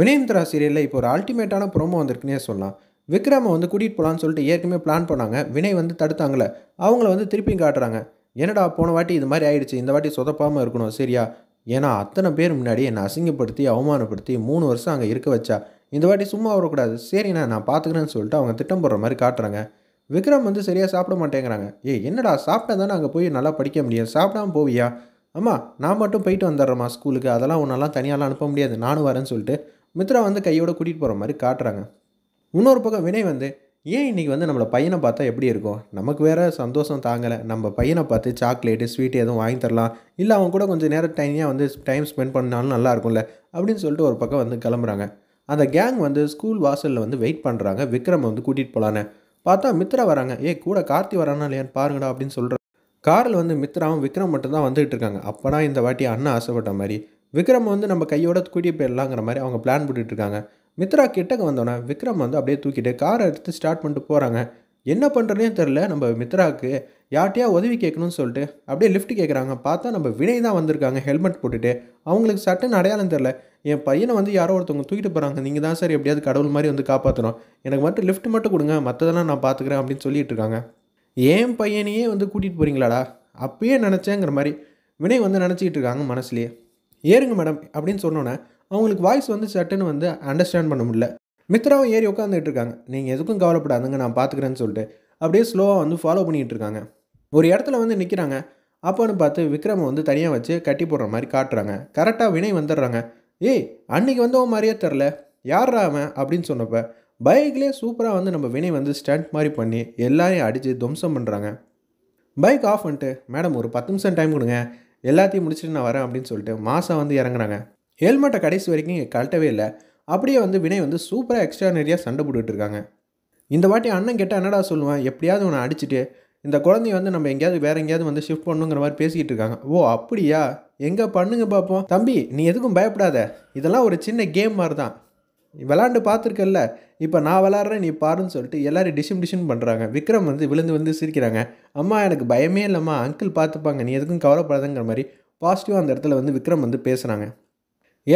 வினேந்திரா சீரியலில் இப்போ ஒரு அல்டிமேட்டான ப்ரோமோ வந்திருக்குன்னே சொல்லலாம் விக்ரமை வந்து கூட்டிகிட்டு போகலான்னு சொல்லிட்டு ஏற்கனவே பிளான் பண்ணாங்க வினய் வந்து தடுத்தாங்களே அவங்கள வந்து திருப்பி காட்டுறாங்க என்னடா போன வாட்டி இது மாதிரி ஆயிடுச்சு இந்த வாட்டி சொதப்பாமல் இருக்கணும் சரியா ஏன்னா அத்தனை பேர் முன்னாடி என்னை அசிங்கப்படுத்தி அவமானப்படுத்தி மூணு வருஷம் அங்கே இருக்க வச்சா இந்த வாட்டி சும்மா வரக்கூடாது சரிண்ணா நான் பார்த்துக்கிறேன்னு சொல்லிட்டு அவங்க திட்டம் போடுற மாதிரி காட்டுறாங்க விக்ரம் வந்து சரியாக சாப்பிட மாட்டேங்கிறாங்க ஏய் என்னடா சாப்பிட்டா தானே அங்கே போய் நல்லா படிக்க முடியும் சாப்பிடாம போவியா அம்மா நான் மட்டும் போயிட்டு வந்துடுறேம்மா ஸ்கூலுக்கு அதெல்லாம் ஒன்றெல்லாம் தனியாலாம் அனுப்ப முடியாது நானும் வரேன்னு சொல்லிட்டு மித்ரா வந்து கையோட கூட்டிகிட்டு போகிற மாதிரி காட்டுறாங்க இன்னொரு பக்கம் வினய் வந்து ஏன் இன்றைக்கி வந்து நம்மளை பையனை பார்த்தா எப்படி இருக்கும் நமக்கு வேறு சந்தோஷம் தாங்கலை நம்ம பையனை பார்த்து சாக்லேட்டு ஸ்வீட்டு எதுவும் வாங்கி தரலாம் இல்லை அவன் கூட கொஞ்சம் நேரம் டைனியாக வந்து டைம் ஸ்பெண்ட் பண்ணாலும் நல்லா இருக்கும்ல அப்படின்னு சொல்லிட்டு ஒரு பக்கம் வந்து கிளம்புறாங்க அந்த கேங் வந்து ஸ்கூல் வாசலில் வந்து வெயிட் பண்ணுறாங்க விக்ரம் வந்து கூட்டிகிட்டு போகலான்னு பார்த்தா மித்ரா வராங்க ஏ கூட கார்த்தி வரானா இல்லையான்னு பாருங்கடா அப்படின்னு சொல்கிறாங்க காரில் வந்து மித்ராவும் விக்ரம் மட்டும் தான் வந்துகிட்டு இருக்காங்க அப்போனா இந்த வாட்டி அண்ணன் ஆசைப்பட்ட மாதிரி விக்ரம் வந்து நம்ம கையோட கூட்டிகிட்டு போயிடலாங்கிற மாதிரி அவங்க பிளான் போட்டுட்ருக்காங்க மித்ரா கிட்டக்க வந்தோடனே விக்ரம் வந்து அப்படியே தூக்கிட்டு காரை எடுத்து ஸ்டார்ட் பண்ணிட்டு போகிறாங்க என்ன பண்ணுறதுனே தெரில நம்ம மித்ராவுக்கு யார்ட்டையா உதவி கேட்கணும்னு சொல்லிட்டு அப்படியே லிஃப்ட் கேட்குறாங்க பார்த்தா நம்ம வினை தான் வந்திருக்காங்க ஹெல்மெட் போட்டுட்டு அவங்களுக்கு சட்டன்னு அடையாளம் தெரில என் பையனை வந்து யாரோ ஒருத்தவங்க தூக்கிட்டு போகிறாங்க நீங்கள் தான் சார் எப்படியாவது கடவுள் மாதிரி வந்து காப்பாற்றணும் எனக்கு மட்டும் லிஃப்ட் மட்டும் கொடுங்க மற்றதெல்லாம் நான் பார்த்துக்கிறேன் அப்படின்னு சொல்லிட்டுருக்காங்க ஏன் பையனையே வந்து கூட்டிகிட்டு போகிறீங்களாடா அப்பயே நினச்சேங்கிற மாதிரி வினை வந்து நினச்சிக்கிட்டு இருக்காங்க மனசுலேயே ஏறுங்க மேடம் அப்படின்னு சொன்னோன்னே அவங்களுக்கு வாய்ஸ் வந்து சட்டுன்னு வந்து அண்டர்ஸ்டாண்ட் பண்ண முடியல மித்ராவும் ஏறி உட்காந்துட்டு இருக்காங்க நீங்கள் எதுக்கும் கவலைப்படாதுங்க நான் பார்த்துக்கிறேன்னு சொல்லிட்டு அப்படியே ஸ்லோவாக வந்து ஃபாலோ பண்ணிகிட்டு இருக்காங்க ஒரு இடத்துல வந்து நிற்கிறாங்க அப்போன்னு பார்த்து விக்ரமை வந்து தனியாக வச்சு கட்டி போடுற மாதிரி காட்டுறாங்க கரெக்டாக வினை வந்துடுறாங்க ஏய் அன்னைக்கு வந்தவன் மாதிரியே தெரில யார் அவன் அப்படின்னு சொன்னப்போ பைக்லேயே சூப்பராக வந்து நம்ம வினை வந்து ஸ்டண்ட் மாதிரி பண்ணி எல்லாரையும் அடித்து துவம்சம் பண்ணுறாங்க பைக் ஆஃப் பண்ணிட்டு மேடம் ஒரு பத்து நிமிஷம் டைம் கொடுங்க எல்லாத்தையும் முடிச்சுட்டு நான் வரேன் அப்படின்னு சொல்லிட்டு மாதம் வந்து இறங்குறாங்க ஹெல்மெட்டை கடைசி வரைக்கும் கழட்டவே இல்லை அப்படியே வந்து வினய் வந்து சூப்பராக எக்ஸ்ட்ரானரியாக சண்டை போட்டுக்கிட்டு இருக்காங்க இந்த வாட்டி அண்ணன் கேட்டால் என்னடா சொல்லுவேன் எப்படியாவது உன்னை அடிச்சுட்டு இந்த குழந்தைய வந்து நம்ம எங்கேயாவது வேறு எங்கேயாவது வந்து ஷிஃப்ட் பண்ணுங்கிற மாதிரி பேசிக்கிட்டு இருக்காங்க ஓ அப்படியா எங்கே பண்ணுங்க பார்ப்போம் தம்பி நீ எதுக்கும் பயப்படாத இதெல்லாம் ஒரு சின்ன கேம் மாதிரி தான் விளாண்டு பார்த்துருக்கல்ல இப்போ நான் விளாட்றேன் நீ பாருன்னு சொல்லிட்டு எல்லோரும் டிஷிம் டிஷிம் பண்ணுறாங்க விக்ரம் வந்து விழுந்து வந்து சிரிக்கிறாங்க அம்மா எனக்கு பயமே இல்லைம்மா அங்கிள் பார்த்துப்பாங்க நீ எதுக்கும் கவலைப்படாதுங்கிற மாதிரி பாசிட்டிவாக அந்த இடத்துல வந்து விக்ரம் வந்து பேசுகிறாங்க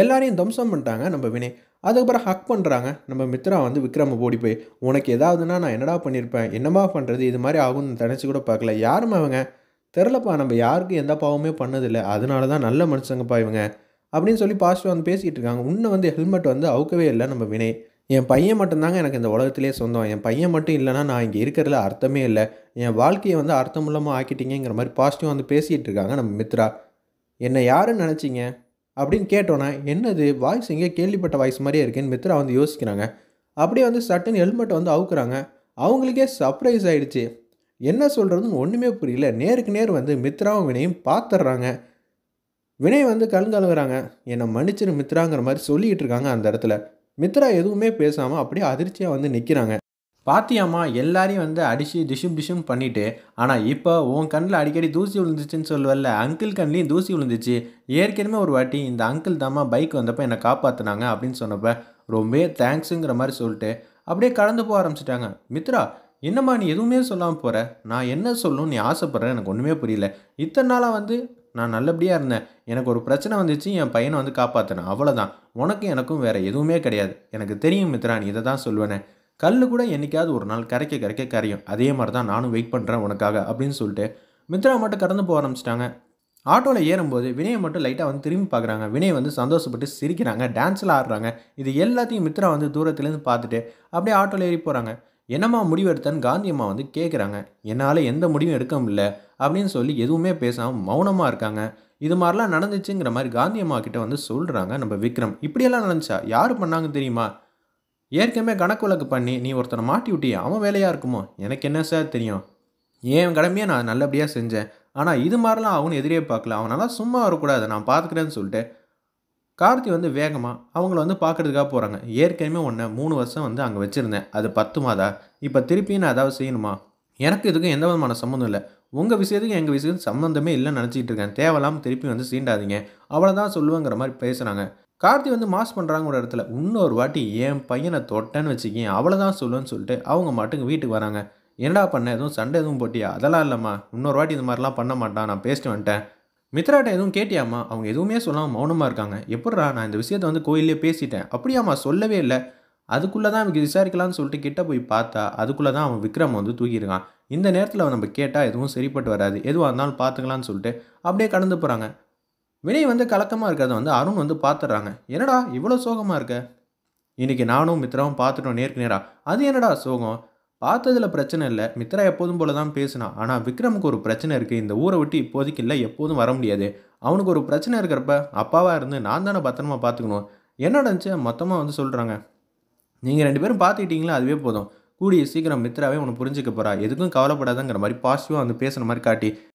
எல்லாரையும் தம்சம் பண்ணிட்டாங்க நம்ம வினய் அதுக்கப்புறம் ஹக் பண்ணுறாங்க நம்ம மித்ரா வந்து விக்ரம் ஓடி போய் உனக்கு ஏதாவதுன்னா நான் என்னடா பண்ணியிருப்பேன் என்னமா பண்ணுறது இது மாதிரி ஆகும்னு நினச்சி கூட பார்க்கல யாரும் அவங்க தெரிலப்பா நம்ம யாருக்கும் எந்த பாவமே பண்ணதில்லை அதனால தான் நல்ல மனுஷங்கப்பா இவங்க அப்படின்னு சொல்லி பாசிட்டிவ் வந்து பேசிகிட்டு இருக்காங்க உன்னை வந்து ஹெல்மெட் வந்து அவுக்கவே இல்லை நம்ம வினை என் பையன் மட்டும்தாங்க எனக்கு இந்த உலகத்திலே சொந்தம் என் பையன் மட்டும் இல்லைனா நான் இங்கே இருக்கிறதுல அர்த்தமே இல்லை என் வாழ்க்கையை வந்து அர்த்தமுள்ளமாக ஆக்கிட்டீங்கிற மாதிரி பாசிட்டிவ் வந்து பேசிகிட்டு இருக்காங்க நம்ம மித்ரா என்னை யாருன்னு நினச்சிங்க அப்படின்னு கேட்டோன்னே என்னது வாய்ஸ் இங்கே கேள்விப்பட்ட வாய்ஸ் மாதிரியே இருக்குன்னு மித்ரா வந்து யோசிக்கிறாங்க அப்படியே வந்து சட்டன் ஹெல்மெட் வந்து அவுக்குறாங்க அவங்களுக்கே சர்ப்ரைஸ் ஆகிடுச்சு என்ன சொல்கிறதுன்னு ஒன்றுமே புரியல நேருக்கு நேர் வந்து மித்ராவும் வினையும் பார்த்துட்றாங்க வினய் வந்து கலந்தழுகிறாங்க என்னை மன்னிச்சிரு மித்ராங்கிற மாதிரி சொல்லிகிட்டு இருக்காங்க அந்த இடத்துல மித்ரா எதுவுமே பேசாமல் அப்படியே அதிர்ச்சியாக வந்து நிற்கிறாங்க பாத்தியாமா எல்லாரையும் வந்து அடிச்சு டிஷும் டிஷும் பண்ணிட்டு ஆனால் இப்போ உன் கண்ணில் அடிக்கடி தூசி விழுந்துச்சுன்னு சொல்லுவல்ல அங்கிள் கண்லேயும் தூசி விழுந்துச்சு ஏற்கனவே ஒரு வாட்டி இந்த அங்கிள் தாமா பைக் வந்தப்போ என்னை காப்பாற்றினாங்க அப்படின்னு சொன்னப்போ ரொம்பவே தேங்க்ஸுங்கிற மாதிரி சொல்லிட்டு அப்படியே கடந்து போக ஆரம்பிச்சிட்டாங்க மித்ரா என்னம்மா நீ எதுவுமே சொல்லாமல் போகிற நான் என்ன சொல்லணும்னு நீ ஆசைப்பட்றேன் எனக்கு ஒன்றுமே புரியல இத்தனை நாளாக வந்து நான் நல்லபடியாக இருந்தேன் எனக்கு ஒரு பிரச்சனை வந்துச்சு என் பையனை வந்து காப்பாற்றினேன் அவ்வளோதான் உனக்கும் எனக்கும் வேறு எதுவுமே கிடையாது எனக்கு தெரியும் மித்ரா நீ இதை தான் சொல்லுவேனே கல் கூட என்றைக்காவது ஒரு நாள் கரைக்க கரைக்க கரையும் அதே மாதிரி தான் நானும் வெயிட் பண்ணுறேன் உனக்காக அப்படின்னு சொல்லிட்டு மித்ரா மட்டும் கடந்து போக ஆரம்பிச்சிட்டாங்க ஆட்டோவில் ஏறும்போது வினயை மட்டும் லைட்டாக வந்து திரும்பி பார்க்குறாங்க வினய் வந்து சந்தோஷப்பட்டு சிரிக்கிறாங்க டான்ஸில் ஆடுறாங்க இது எல்லாத்தையும் மித்ரா வந்து தூரத்துலேருந்து பார்த்துட்டு அப்படியே ஆட்டோவில் ஏறி போகிறாங்க என்னம்மா முடிவு எடுத்தேன்னு காந்தி அம்மா வந்து கேட்குறாங்க என்னால் எந்த முடிவும் எடுக்க முடியல அப்படின்னு சொல்லி எதுவுமே பேசாமல் மௌனமாக இருக்காங்க இது மாதிரிலாம் நடந்துச்சுங்கிற மாதிரி காந்தி அம்மா கிட்ட வந்து சொல்கிறாங்க நம்ம விக்ரம் இப்படியெல்லாம் நடந்துச்சா யார் பண்ணாங்க தெரியுமா ஏற்கனவே கணக்கு வழக்கு பண்ணி நீ ஒருத்தனை மாட்டி விட்டி அவன் வேலையாக இருக்குமோ எனக்கு என்ன சார் தெரியும் என் கடமையை நான் நல்லபடியாக செஞ்சேன் ஆனால் இது மாதிரிலாம் அவனு எதிரே பார்க்கல அவனால் சும்மா வரக்கூடாது நான் பார்த்துக்கிறேன்னு சொல்லிட்டு கார்த்தி வந்து வேகமாக அவங்கள வந்து பார்க்குறதுக்காக போகிறாங்க ஏற்கனவே ஒன்று மூணு வருஷம் வந்து அங்கே வச்சுருந்தேன் அது பத்துமாதா இப்போ திருப்பி நான் அதாவது செய்யணுமா எனக்கு இதுக்கும் எந்த விதமான சம்மந்தம் இல்லை உங்கள் விஷயத்துக்கும் எங்கள் விஷயத்துக்கு சம்மந்தமே இல்லைன்னு நினச்சிட்டு இருக்கேன் தேவையில்லாமல் திருப்பி வந்து சீண்டாதீங்க அவ்வளோதான் சொல்லுவேங்கிற மாதிரி பேசுகிறாங்க கார்த்தி வந்து மாஸ் பண்ணுறாங்க ஒரு இடத்துல இன்னொரு வாட்டி என் பையனை தொட்டேன்னு வச்சுக்கேன் அவ்வளோதான் சொல்லுவேன்னு சொல்லிட்டு அவங்க மட்டும் வீட்டுக்கு வராங்க என்னடா பண்ண எதுவும் சண்டை எதுவும் போட்டியா அதெல்லாம் இல்லைம்மா இன்னொரு வாட்டி இது மாதிரிலாம் பண்ண மாட்டான் நான் பேசிட்டு வந்துட்டேன் மித்ராட்ட எதுவும் கேட்டியாமா அவங்க எதுவுமே சொல்லாமல் மௌனமாக இருக்காங்க எப்பட்றா நான் இந்த விஷயத்த வந்து கோயிலே பேசிட்டேன் அப்படியாம்மா சொல்லவே இல்லை அதுக்குள்ளே தான் அவனுக்கு விசாரிக்கலாம்னு சொல்லிட்டு கிட்ட போய் பார்த்தா அதுக்குள்ளே தான் அவன் விக்ரம் வந்து தூக்கியிருக்கான் இந்த நேரத்தில் அவன் நம்ம கேட்டால் எதுவும் சரிப்பட்டு வராது எதுவாக இருந்தாலும் பார்த்துக்கலான்னு சொல்லிட்டு அப்படியே கடந்து போகிறாங்க வினய் வந்து கலக்கமாக இருக்கிறத வந்து அருண் வந்து பார்த்துட்றாங்க என்னடா இவ்வளோ சோகமாக இருக்க இன்றைக்கி நானும் மித்ராவும் பார்த்துட்டோம் நேருக்கு நேராக அது என்னடா சோகம் பார்த்ததில் பிரச்சனை இல்லை மித்ரா எப்போதும் போல தான் பேசினா ஆனால் விக்ரமுக்கு ஒரு பிரச்சனை இருக்குது இந்த ஊரை விட்டு இப்போதைக்கு இல்லை எப்போதும் வர முடியாது அவனுக்கு ஒரு பிரச்சனை இருக்கிறப்ப அப்பாவாக இருந்து நான் தானே பத்திரமா பார்த்துக்கணும் என்ன மொத்தமாக வந்து சொல்கிறாங்க நீங்கள் ரெண்டு பேரும் பார்த்துக்கிட்டீங்களா அதுவே போதும் கூடிய சீக்கிரம் மித்ராவே உன்னை புரிஞ்சுக்க போகிறா எதுக்கும் கவலைப்படாதங்கிற மாதிரி பாசிட்டிவாக வந்து பேசுகிற மாதிரி காட்டி